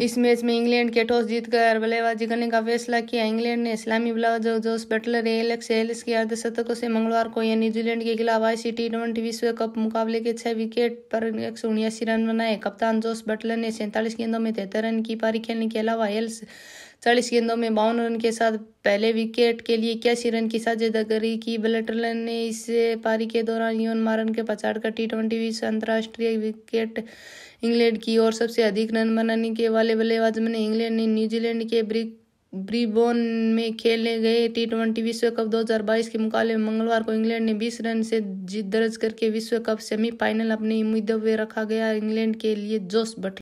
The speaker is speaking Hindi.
इस मैच में इंग्लैंड के टॉस जीतकर बल्लेबाजी करने का फैसला किया इंग्लैंड ने इस्लामी बल्लेबाज जोस बटलर एलेक्स एलिस के अर्धशतकों से मंगलवार को या न्यूजीलैंड के खिलाफ आईसी टी ट्वेंटी विश्व कप मुकाबले के छह विकेट पर एक सौ उन्यासी रन बनाए कप्तान जोस बटलर ने सैंतालीस गेंदों में तेहत्तर रन की पारी खेलने के अलावा हेल्स चालीस गेंदों में बावन रन के साथ पहले विकेट के लिए इक्यासी रन की साझेदारी की बलटलन ने इस पारी के दौरान यौन मारन के पछाड़ का टी ट्वेंटी विश्व अंतर्राष्ट्रीय विकेट इंग्लैंड की और सबसे अधिक रन बनाने के वाले बल्लेबाज बने इंग्लैंड ने न्यूजीलैंड के ब्रिक ब्रिबोन में खेले गए टी ट्वेंटी विश्व कप 2022 के मुकाबले में मंगलवार को इंग्लैंड ने 20 रन से जीत दर्ज करके विश्व कप सेमीफाइनल अपने उम्मीदों में रखा गया इंग्लैंड के लिए जोश बट